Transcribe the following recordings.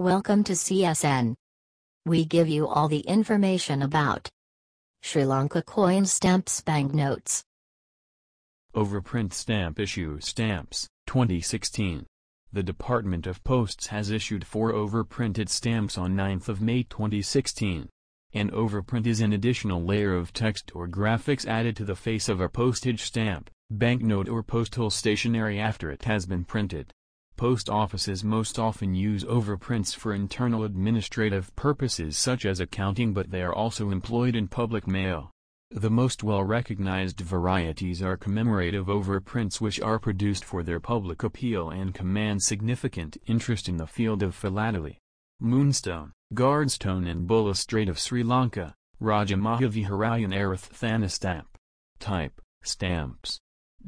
Welcome to CSN. We give you all the information about Sri Lanka coin stamps banknotes. Overprint stamp issue stamps, 2016. The Department of Posts has issued four overprinted stamps on 9th of May 2016. An overprint is an additional layer of text or graphics added to the face of a postage stamp, banknote or postal stationery after it has been printed. Post offices most often use overprints for internal administrative purposes such as accounting but they are also employed in public mail. The most well-recognized varieties are commemorative overprints which are produced for their public appeal and command significant interest in the field of philately. Moonstone, Guardstone and Bulla Strait of Sri Lanka, Rajamahavi Harayan Araththanastamp. Type, stamps.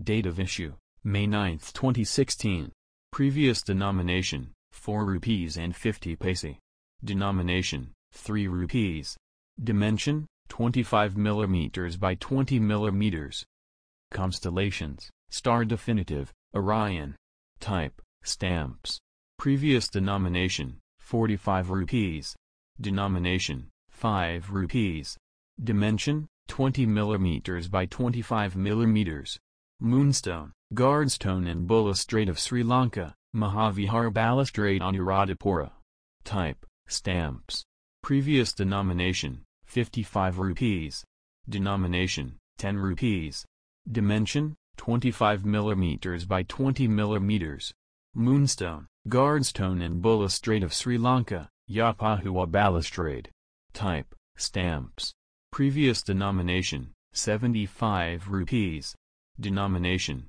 Date of issue, May 9, 2016. Previous denomination, 4 rupees and 50 paise. Denomination, 3 rupees. Dimension, 25 millimeters by 20 millimeters. Constellations, star definitive, Orion. Type, stamps. Previous denomination, 45 rupees. Denomination, 5 rupees. Dimension, 20 millimeters by 25 millimeters. Moonstone, Guardstone and balustrade of Sri Lanka, Mahavihar Balustrade on Iradipura. Type, stamps. Previous denomination, 55 rupees. Denomination, 10 rupees. Dimension, 25 mm by 20 mm. Moonstone, Guardstone and balustrade of Sri Lanka, Yapahua Balustrade. Type, stamps. Previous denomination, 75 rupees. Denomination,